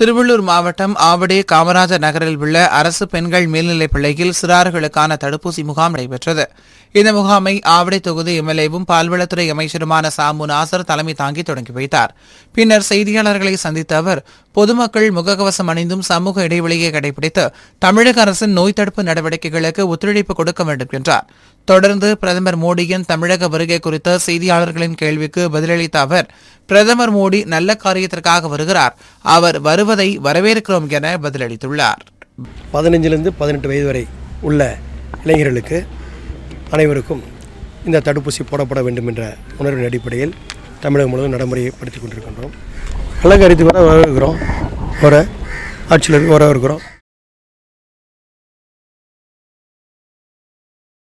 திருவள்ளூர் மாவட்டம் ஆவடே காமராஜர் நகரில் உள்ள அரசு பெண்கள் மேல்நிலைப் பள்ளியில் சிறார்களுக்கான தடுப்பூசி முகாம் நடைபெற்றது இந்த முகாமை ஆவடை தொகுதி எம்எல்ஏவும் பால்வளத்துறை அமைச்சருமான சாமு நாசர் தலைமை தாங்கி தொடங்கி வைத்தார் பின்னர் செய்தியாளர்களை சந்தித்த அவர் பொதுமக்கள் முகக்கவசம் அணிந்தும் சமூக இடைவெளியை கடைபிடித்து தமிழக அரசின் நோய் தடுப்பு நடவடிக்கைகளுக்கு ஒத்துழைப்பு கொடுக்க வேண்டும் என்றார் தொடர்ந்து பிரதமர் மோடியின் தமிழக வருகை குறித்த செய்தியாளர்களின் கேள்விக்கு பதிலளித்த அவர் பிரதமர் மோடி நல்ல காரியத்திற்காக வருகிறார் அவர் வருவதை வரவேற்கிறோம் என பதிலளித்துள்ளார் பதினைஞ்சிலிருந்து பதினெட்டு வயது வரை உள்ள இளைஞர்களுக்கு அனைவருக்கும் இந்த தடுப்பூசி போடப்பட வேண்டும் என்ற உணர்வின் அடிப்படையில் தமிழகம் முழுவதும் நடைமுறைப்படுத்திக் கொண்டிருக்கின்றோம் கலங்க அறித்து வர வரவேற்கிறோம் வர ஆட்சியில் வரவேற்கிறோம்